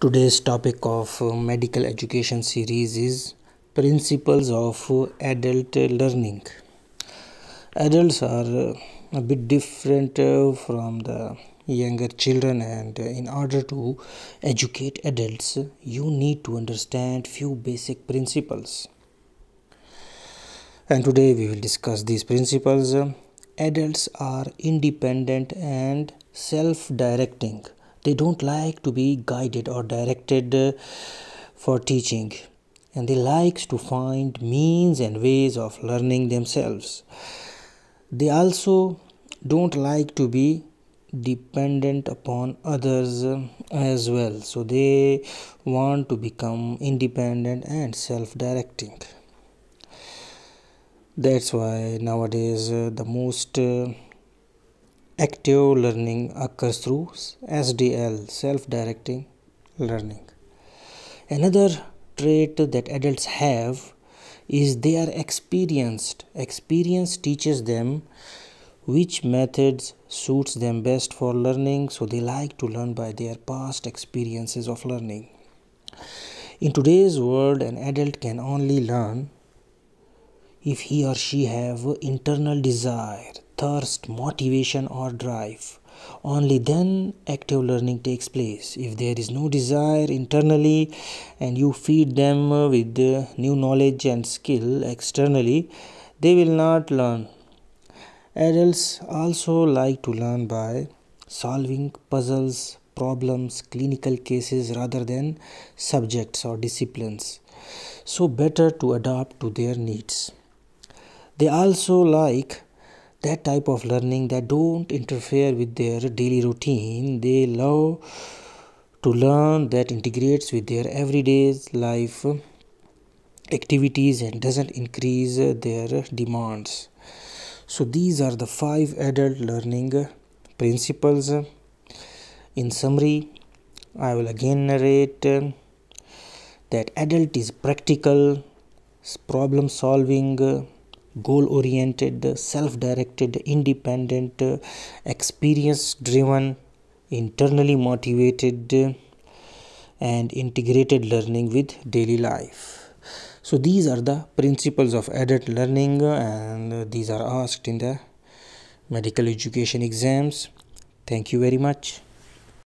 Today's topic of uh, medical education series is principles of uh, adult learning. Adults are uh, a bit different from the younger children and in order to educate adults you need to understand few basic principles. And today we will discuss these principles. Adults are independent and self-directing they don't like to be guided or directed uh, for teaching and they likes to find means and ways of learning themselves they also don't like to be dependent upon others uh, as well so they want to become independent and self-directing that's why nowadays uh, the most uh, Active learning occurs through SDL, self directing learning. Another trait that adults have is they are experienced. Experience teaches them which methods suits them best for learning so they like to learn by their past experiences of learning in today's world an adult can only learn if he or she have internal desire thirst, motivation, or drive. Only then active learning takes place. If there is no desire internally and you feed them with new knowledge and skill externally, they will not learn. Adults also like to learn by solving puzzles, problems, clinical cases rather than subjects or disciplines. So, better to adapt to their needs. They also like that type of learning that don't interfere with their daily routine they love to learn that integrates with their everyday life activities and doesn't increase their demands so these are the five adult learning principles in summary i will again narrate that adult is practical problem solving goal oriented, self directed, independent, experience driven, internally motivated, and integrated learning with daily life. So, these are the principles of adult learning, and these are asked in the medical education exams. Thank you very much.